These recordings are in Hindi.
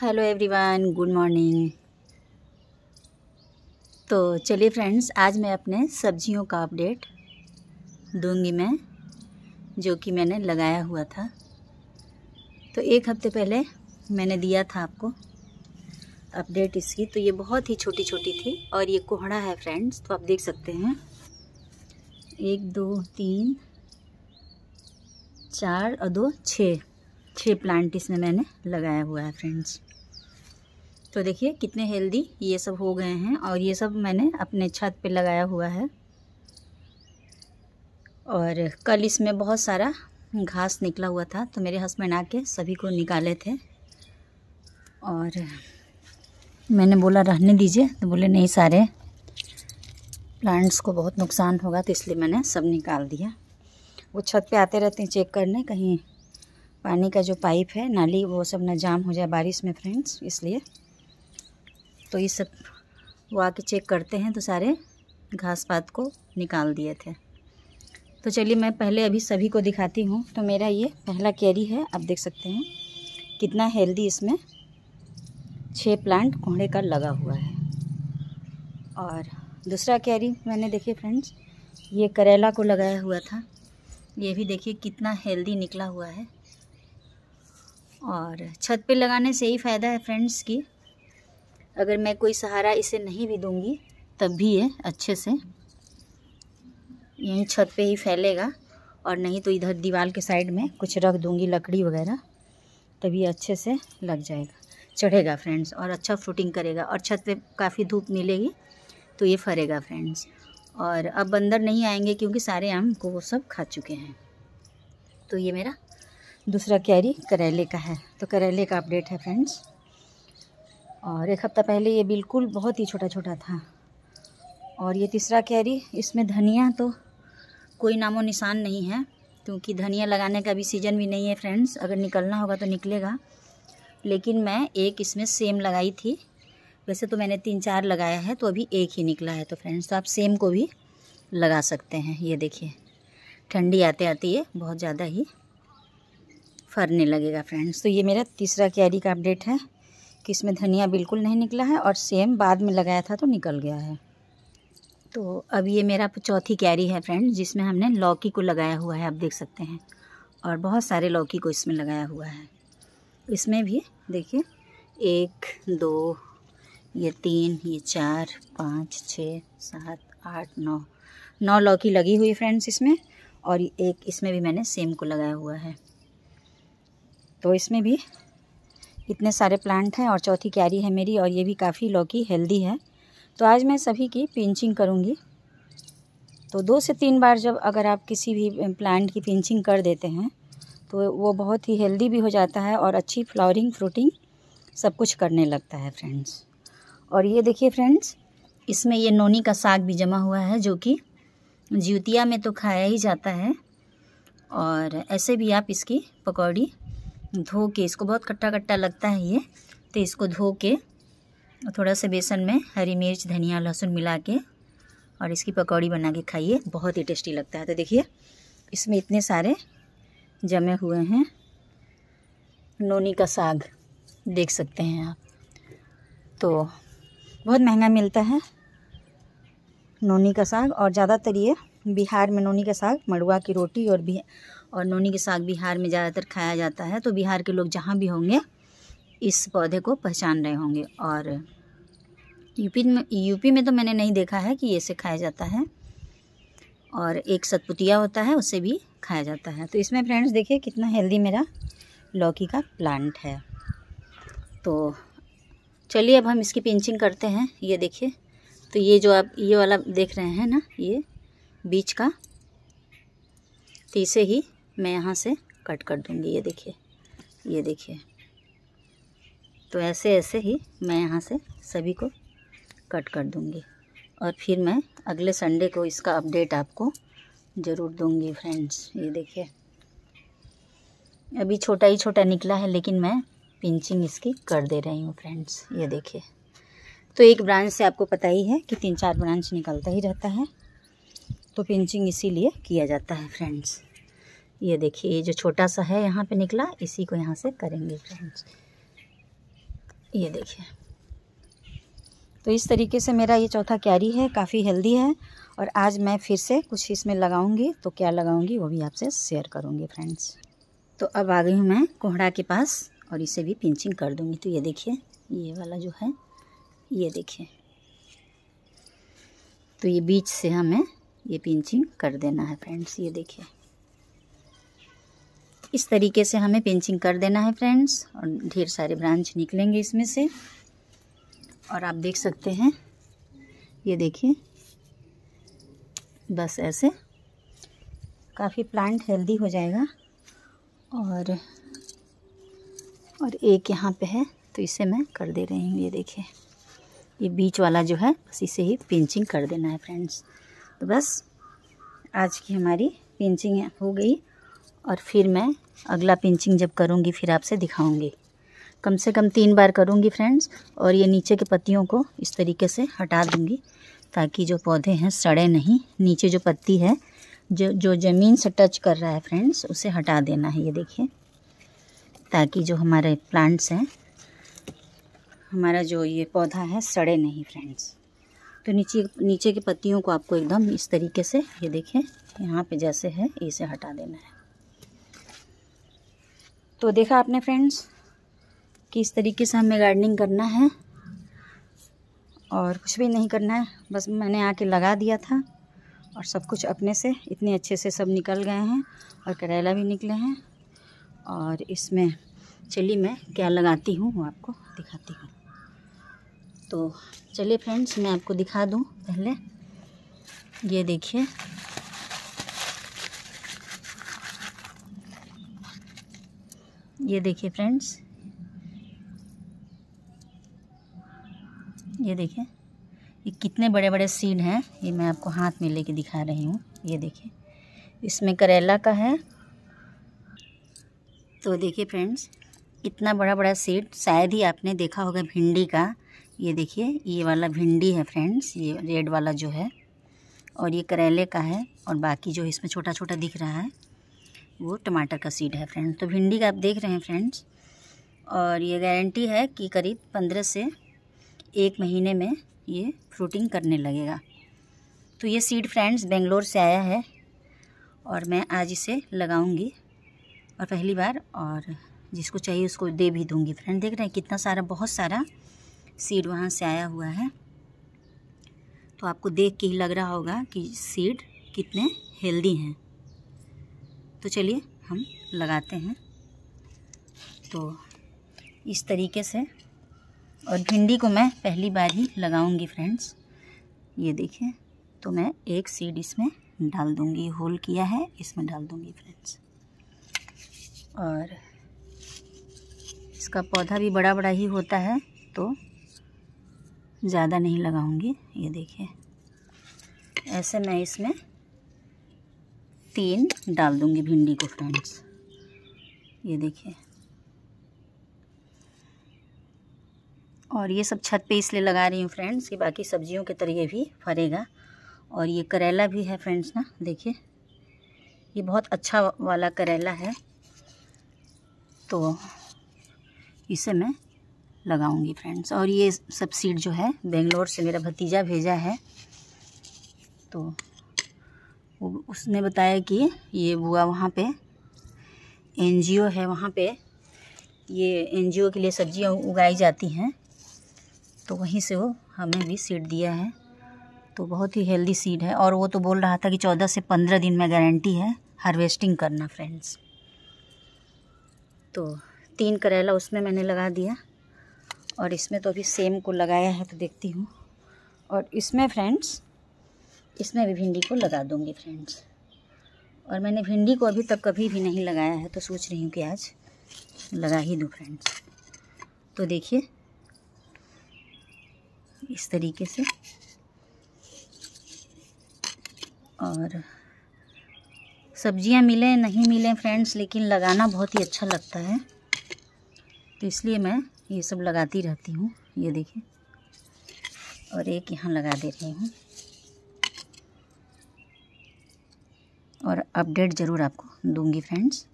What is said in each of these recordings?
हेलो एवरीवन गुड मॉर्निंग तो चलिए फ्रेंड्स आज मैं अपने सब्जियों का अपडेट दूंगी मैं जो कि मैंने लगाया हुआ था तो एक हफ्ते पहले मैंने दिया था आपको अपडेट इसकी तो ये बहुत ही छोटी छोटी थी और ये कोहड़ा है फ्रेंड्स तो आप देख सकते हैं एक दो तीन चार और दो छः थ्री प्लांट इसमें मैंने लगाया हुआ है फ्रेंड्स तो देखिए कितने हेल्दी ये सब हो गए हैं और ये सब मैंने अपने छत पे लगाया हुआ है और कल इसमें बहुत सारा घास निकला हुआ था तो मेरे हस्बैंड आके सभी को निकाले थे और मैंने बोला रहने दीजिए तो बोले नहीं सारे प्लांट्स को बहुत नुकसान होगा तो इसलिए मैंने सब निकाल दिया वो छत पे आते रहते हैं चेक करने कहीं पानी का जो पाइप है नाली वो सब ना जाम हो जाए बारिश में फ्रेंड्स इसलिए तो ये सब वो आके चेक करते हैं तो सारे घास पात को निकाल दिए थे तो चलिए मैं पहले अभी सभी को दिखाती हूँ तो मेरा ये पहला कैरी है आप देख सकते हैं कितना हेल्दी इसमें छः प्लांट कोहड़े का लगा हुआ है और दूसरा कैरी मैंने देखिए फ्रेंड्स ये करेला को लगाया हुआ था ये भी देखिए कितना हेल्दी निकला हुआ है और छत पे लगाने से ही फ़ायदा है फ्रेंड्स की अगर मैं कोई सहारा इसे नहीं भी दूंगी तब भी ये अच्छे से यहीं छत पे ही फैलेगा और नहीं तो इधर दीवार के साइड में कुछ रख दूंगी लकड़ी वगैरह तभी अच्छे से लग जाएगा चढ़ेगा फ्रेंड्स और अच्छा फ्रूटिंग करेगा और छत पे काफ़ी धूप मिलेगी तो ये फरेगा फ्रेंड्स और अब बंदर नहीं आएंगे क्योंकि सारे आम को वो सब खा चुके हैं तो ये मेरा दूसरा कैरी करेले का है तो करेले का अपडेट है फ्रेंड्स और एक हफ़्ता पहले ये बिल्कुल बहुत ही छोटा छोटा था और ये तीसरा कैरी इसमें धनिया तो कोई नामो निशान नहीं है क्योंकि धनिया लगाने का भी सीज़न भी नहीं है फ्रेंड्स अगर निकलना होगा तो निकलेगा लेकिन मैं एक इसमें सेम लगाई थी वैसे तो मैंने तीन चार लगाया है तो अभी एक ही निकला है तो फ्रेंड्स तो आप सेम को भी लगा सकते हैं ये देखिए ठंडी आते आते ये बहुत ज़्यादा ही फरने लगेगा फ्रेंड्स तो ये मेरा तीसरा क्यारी का अपडेट है कि इसमें धनिया बिल्कुल नहीं निकला है और सेम बाद में लगाया था तो निकल गया है तो अब ये मेरा चौथी कैरी है फ्रेंड्स जिसमें हमने लौकी को लगाया हुआ है आप देख सकते हैं और बहुत सारे लौकी को इसमें लगाया हुआ है इसमें भी देखिए एक दो ये तीन ये चार पाँच छः सात आठ नौ नौ लौकी लगी हुई फ्रेंड्स इसमें और एक इसमें भी मैंने सेम को लगाया हुआ है तो इसमें भी इतने सारे प्लांट हैं और चौथी क्यारी है मेरी और ये भी काफ़ी लौकी हेल्दी है तो आज मैं सभी की पिंचिंग करूँगी तो दो से तीन बार जब अगर आप किसी भी प्लांट की पिंचिंग कर देते हैं तो वो बहुत ही हेल्दी भी हो जाता है और अच्छी फ्लावरिंग फ्रूटिंग सब कुछ करने लगता है फ्रेंड्स और ये देखिए फ्रेंड्स इसमें ये नोनी का साग भी जमा हुआ है जो कि ज्यूतिया में तो खाया ही जाता है और ऐसे भी आप इसकी पकौड़ी धो के इसको बहुत खट्टा खट्टा लगता है ये तो इसको धो के थोड़ा सा बेसन में हरी मिर्च धनिया लहसुन मिला के और इसकी पकौड़ी बना के खाइए बहुत ही टेस्टी लगता है तो देखिए इसमें इतने सारे जमे हुए हैं नोनी का साग देख सकते हैं आप तो बहुत महंगा मिलता है नोनी का साग और ज़्यादातर ये बिहार में नोनी का साग मड़ुआ की रोटी और भी और नोनी के साग बिहार में ज़्यादातर खाया जाता है तो बिहार के लोग जहाँ भी होंगे इस पौधे को पहचान रहे होंगे और यूपी में यूपी में तो मैंने नहीं देखा है कि इसे खाया जाता है और एक सतपुतिया होता है उसे भी खाया जाता है तो इसमें फ्रेंड्स देखिए कितना हेल्दी मेरा लौकी का प्लांट है तो चलिए अब हम इसकी पिंचिंग करते हैं ये देखिए तो ये जो आप ये वाला देख रहे हैं ना ये बीच का तो इसे ही मैं यहाँ से कट कर दूँगी ये देखिए ये देखिए तो ऐसे ऐसे ही मैं यहाँ से सभी को कट कर दूँगी और फिर मैं अगले संडे को इसका अपडेट आपको ज़रूर दूँगी फ्रेंड्स ये देखिए अभी छोटा ही छोटा निकला है लेकिन मैं पिंचिंग इसकी कर दे रही हूँ फ्रेंड्स ये देखिए तो एक ब्रांच से आपको पता ही है कि तीन चार ब्रांच निकलता ही रहता है तो पिंचिंग इसीलिए किया जाता है फ्रेंड्स ये देखिए ये जो छोटा सा है यहाँ पे निकला इसी को यहाँ से करेंगे फ्रेंड्स ये देखिए तो इस तरीके से मेरा ये चौथा क्यारी है काफ़ी हेल्दी है और आज मैं फिर से कुछ इसमें लगाऊंगी तो क्या लगाऊंगी वो भी आपसे शेयर करूंगी फ्रेंड्स तो अब आ गई हूँ मैं कोहड़ा के पास और इसे भी पिंचिंग कर दूँगी तो ये देखिए ये वाला जो है ये देखिए तो ये बीच से हमें ये पिंचिंग कर देना है फ्रेंड्स ये देखिए इस तरीके से हमें पिंचिंग कर देना है फ्रेंड्स और ढेर सारे ब्रांच निकलेंगे इसमें से और आप देख सकते हैं ये देखिए बस ऐसे काफ़ी प्लांट हेल्दी हो जाएगा और और एक यहाँ पे है तो इसे मैं कर दे रही हूँ ये देखिए ये बीच वाला जो है बस इसे ही पिंचिंग कर देना है फ्रेंड्स तो बस आज की हमारी पिंचिंग हो गई और फिर मैं अगला पिंचिंग जब करूँगी फिर आपसे दिखाऊँगी कम से कम तीन बार करूँगी फ्रेंड्स और ये नीचे के पत्तियों को इस तरीके से हटा दूँगी ताकि जो पौधे हैं सड़े नहीं नीचे जो पत्ती है जो जो ज़मीन से टच कर रहा है फ्रेंड्स उसे हटा देना है ये देखिए ताकि जो हमारे प्लांट्स हैं हमारा जो ये पौधा है सड़े नहीं फ्रेंड्स तो नीचे नीचे की पत्तियों को आपको एकदम इस तरीके से ये देखें यहाँ पे जैसे है इसे हटा देना है तो देखा आपने फ्रेंड्स कि इस तरीके से हमें गार्डनिंग करना है और कुछ भी नहीं करना है बस मैंने आके लगा दिया था और सब कुछ अपने से इतने अच्छे से सब निकल गए हैं और करेला भी निकले हैं और इसमें चलिए मैं क्या लगाती हूँ वो आपको दिखाती हूँ तो चलिए फ्रेंड्स मैं आपको दिखा दूँ पहले ये देखिए ये देखिए फ्रेंड्स ये देखिए ये कितने बड़े बड़े सीड हैं ये मैं आपको हाथ में लेके दिखा रही हूँ ये देखिए इसमें करेला का है तो देखिए फ्रेंड्स इतना बड़ा बड़ा सीड शायद ही आपने देखा होगा भिंडी का ये देखिए ये वाला भिंडी है फ्रेंड्स ये रेड वाला जो है और ये करेले का है और बाकी जो इसमें छोटा छोटा दिख रहा है वो टमाटर का सीड है फ्रेंड्स तो भिंडी का आप देख रहे हैं फ्रेंड्स और ये गारंटी है कि करीब पंद्रह से एक महीने में ये फ्रूटिंग करने लगेगा तो ये सीड फ्रेंड्स बेंगलोर से आया है और मैं आज इसे लगाऊंगी और पहली बार और जिसको चाहिए उसको दे भी दूंगी फ्रेंड देख रहे हैं कितना सारा बहुत सारा सीड वहाँ से आया हुआ है तो आपको देख के ही लग रहा होगा कि सीड कितने हेल्दी हैं तो चलिए हम लगाते हैं तो इस तरीके से और भिंडी को मैं पहली बार ही लगाऊंगी फ्रेंड्स ये देखिए तो मैं एक सीड इसमें डाल दूंगी होल किया है इसमें डाल दूंगी फ्रेंड्स और इसका पौधा भी बड़ा बड़ा ही होता है तो ज़्यादा नहीं लगाऊंगी ये देखिए ऐसे मैं इसमें तीन डाल दूंगी भिंडी को फ्रेंड्स ये देखिए और ये सब छत पे इसलिए लगा रही हूँ फ्रेंड्स कि बाकी सब्जियों के तरिए भी फरेगा और ये करेला भी है फ्रेंड्स ना देखिए ये बहुत अच्छा वाला करेला है तो इसे मैं लगाऊंगी फ्रेंड्स और ये सब सीड जो है बेंगलोर से मेरा भतीजा भेजा है तो उसने बताया कि ये बुआ वहाँ पे एनजीओ है वहाँ पे ये एनजीओ के लिए सब्जियाँ उगाई जाती हैं तो वहीं से वो हमें भी सीड दिया है तो बहुत ही हेल्दी सीड है और वो तो बोल रहा था कि चौदह से पंद्रह दिन में गारंटी है हार्वेस्टिंग करना फ्रेंड्स तो तीन करेला उसमें मैंने लगा दिया और इसमें तो अभी सेम को लगाया है तो देखती हूँ और इसमें फ्रेंड्स इसमें भी भिंडी को लगा दूंगी फ्रेंड्स और मैंने भिंडी को अभी तक कभी भी नहीं लगाया है तो सोच रही हूँ कि आज लगा ही दूँ फ्रेंड्स तो देखिए इस तरीके से और सब्ज़ियाँ मिलें नहीं मिलें फ्रेंड्स लेकिन लगाना बहुत ही अच्छा लगता है तो इसलिए मैं ये सब लगाती रहती हूँ ये देखिए और एक यहाँ लगा दे रही हूँ और अपडेट ज़रूर आपको दूंगी फ्रेंड्स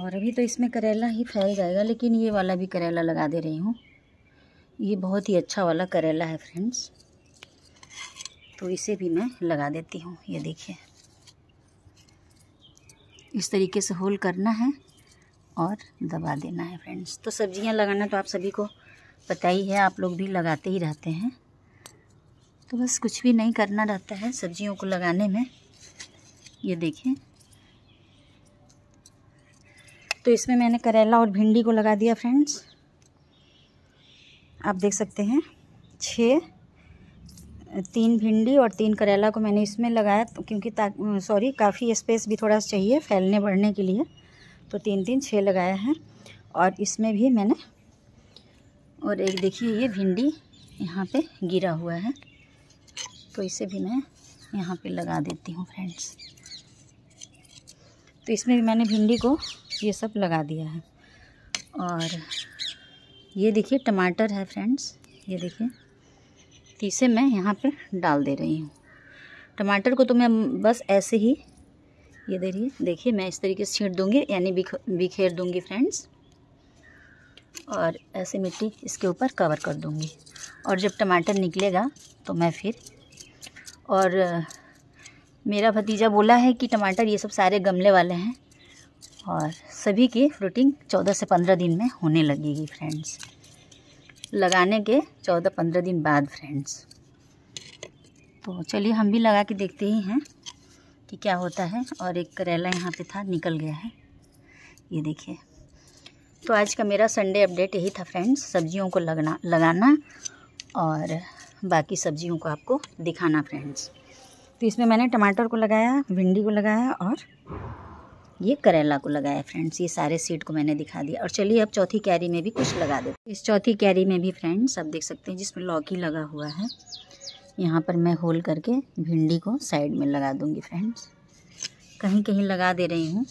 और अभी तो इसमें करेला ही फैल जाएगा लेकिन ये वाला भी करेला लगा दे रही हूँ ये बहुत ही अच्छा वाला करेला है फ्रेंड्स तो इसे भी मैं लगा देती हूँ ये देखिए इस तरीके से होल करना है और दबा देना है फ्रेंड्स तो सब्जियाँ लगाना तो आप सभी को पता ही है आप लोग भी लगाते ही रहते हैं तो बस कुछ भी नहीं करना रहता है सब्जियों को लगाने में ये देखें तो इसमें मैंने करेला और भिंडी को लगा दिया फ्रेंड्स आप देख सकते हैं छः तीन भिंडी और तीन करेला को मैंने इसमें लगाया क्योंकि सॉरी काफ़ी स्पेस भी थोड़ा चाहिए फैलने बढ़ने के लिए तो तीन तीन छः लगाया है और इसमें भी मैंने और एक देखिए ये भिंडी यहाँ पे गिरा हुआ है तो इसे भी मैं यहाँ पे लगा देती हूँ फ्रेंड्स तो इसमें भी मैंने भिंडी को ये सब लगा दिया है और ये देखिए टमाटर है फ्रेंड्स ये देखिए तो इसे मैं यहाँ पे डाल दे रही हूँ टमाटर को तो मैं बस ऐसे ही ये दे है देखिए मैं इस तरीके से छीट दूँगी यानी बिखेर दूँगी फ्रेंड्स और ऐसे मिट्टी इसके ऊपर कवर कर दूँगी और जब टमाटर निकलेगा तो मैं फिर और मेरा भतीजा बोला है कि टमाटर ये सब सारे गमले वाले हैं और सभी की फ्रूटिंग चौदह से पंद्रह दिन में होने लगेगी फ्रेंड्स लगाने के चौदह पंद्रह दिन बाद फ्रेंड्स तो चलिए हम भी लगा के देखते ही हैं कि क्या होता है और एक करेला यहाँ पे था निकल गया है ये देखिए तो आज का मेरा संडे अपडेट यही था फ्रेंड्स सब्जियों को लगना लगाना और बाकी सब्जियों को आपको दिखाना फ्रेंड्स तो इसमें मैंने टमाटर को लगाया भिंडी को लगाया और ये करेला को लगाया फ्रेंड्स ये सारे सीड को मैंने दिखा दिया और चलिए अब चौथी कैरी में भी कुछ लगा देते इस चौथी कैरी में भी फ्रेंड्स आप देख सकते हैं जिसमें लौकी लगा हुआ है यहाँ पर मैं होल करके भिंडी को साइड में लगा दूँगी फ्रेंड्स कहीं कहीं लगा दे रही हूँ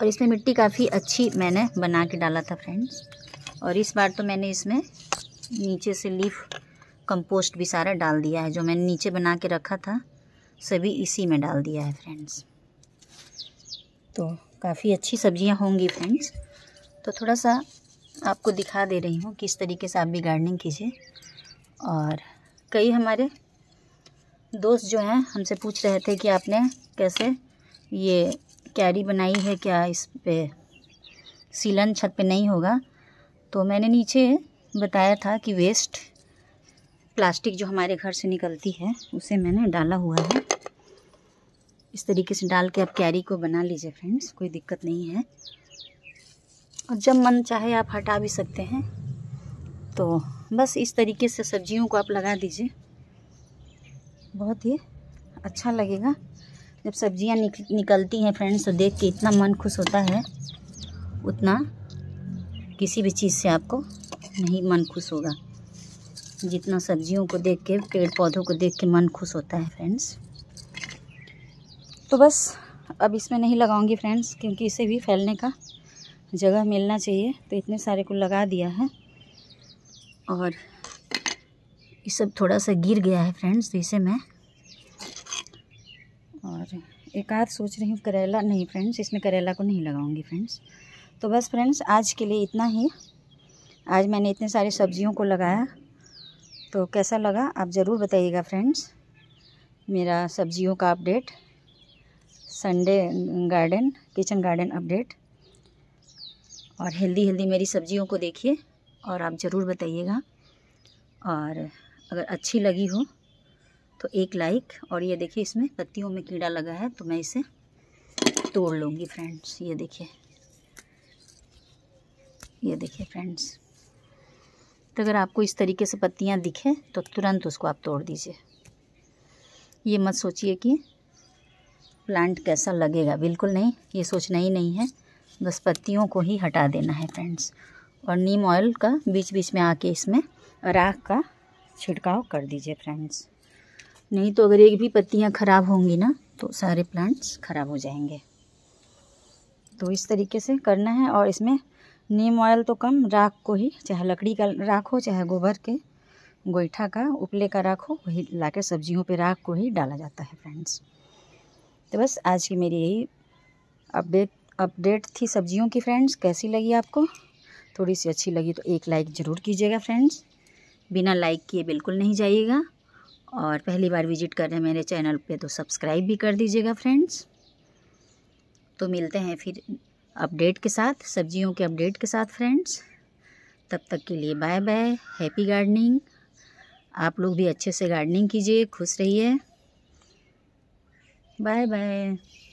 और इसमें मिट्टी काफ़ी अच्छी मैंने बना के डाला था फ्रेंड्स और इस बार तो मैंने इसमें नीचे से लीफ कंपोस्ट भी सारा डाल दिया है जो मैंने नीचे बना के रखा था सभी इसी में डाल दिया है फ्रेंड्स तो काफ़ी अच्छी सब्जियां होंगी फ्रेंड्स तो थोड़ा सा आपको दिखा दे रही हूँ किस तरीके से आप भी गार्डनिंग कीजिए और कई हमारे दोस्त जो हैं हमसे पूछ रहे थे कि आपने कैसे ये कैरी बनाई है क्या इस पर सीलन छत पे नहीं होगा तो मैंने नीचे बताया था कि वेस्ट प्लास्टिक जो हमारे घर से निकलती है उसे मैंने डाला हुआ है इस तरीके से डाल के आप कैरी को बना लीजिए फ्रेंड्स कोई दिक्कत नहीं है और जब मन चाहे आप हटा भी सकते हैं तो बस इस तरीके से सब्जियों को आप लगा दीजिए बहुत ही अच्छा लगेगा जब सब्जियां निक, निकलती हैं फ्रेंड्स तो देख के इतना मन खुश होता है उतना किसी भी चीज़ से आपको नहीं मन खुश होगा जितना सब्जियों को देख के पेड़ पौधों को देख के मन खुश होता है फ्रेंड्स तो बस अब इसमें नहीं लगाऊंगी फ्रेंड्स क्योंकि इसे भी फैलने का जगह मिलना चाहिए तो इतने सारे को लगा दिया है और ये सब थोड़ा सा गिर गया है फ्रेंड्स तो इसे मैं और एक आध सोच रही हूँ करेला नहीं फ्रेंड्स इसमें करेला को नहीं लगाऊंगी फ्रेंड्स तो बस फ्रेंड्स आज के लिए इतना ही आज मैंने इतने सारी सब्जियों को लगाया तो कैसा लगा आप ज़रूर बताइएगा फ्रेंड्स मेरा सब्जियों का update Sunday garden kitchen garden update और हेल्दी हेल्दी मेरी सब्जियों को देखिए और आप ज़रूर बताइएगा और अगर अच्छी लगी हो तो एक लाइक और ये देखिए इसमें पत्तियों में कीड़ा लगा है तो मैं इसे तोड़ लूँगी फ्रेंड्स ये देखिए ये देखिए फ्रेंड्स तो अगर आपको इस तरीके से पत्तियाँ दिखें तो तुरंत उसको आप तोड़ दीजिए ये मत सोचिए कि प्लांट कैसा लगेगा बिल्कुल नहीं ये सोचना ही नहीं है बस पत्तियों को ही हटा देना है फ्रेंड्स और नीम ऑयल का बीच बीच में आके इसमें राख का छिड़काव कर दीजिए फ्रेंड्स नहीं तो अगर एक भी पत्तियाँ ख़राब होंगी ना तो सारे प्लांट्स ख़राब हो जाएंगे तो इस तरीके से करना है और इसमें नीम ऑयल तो कम राख को ही चाहे लकड़ी का राख हो चाहे गोबर के गोईठा का उपले का राख हो वही ला कर सब्जियों पे राख को ही डाला जाता है फ्रेंड्स तो बस आज की मेरी यही अपडेट अपडेट थी सब्जियों की फ्रेंड्स कैसी लगी आपको थोड़ी सी अच्छी लगी तो एक लाइक ज़रूर कीजिएगा फ्रेंड्स बिना लाइक किए बिल्कुल नहीं जाइएगा और पहली बार विजिट कर रहे हैं मेरे चैनल पे तो सब्सक्राइब भी कर दीजिएगा फ्रेंड्स तो मिलते हैं फिर अपडेट के साथ सब्जियों के अपडेट के साथ फ्रेंड्स तब तक के लिए बाय बाय हैप्पी गार्डनिंग आप लोग भी अच्छे से गार्डनिंग कीजिए खुश रहिए बाय बाय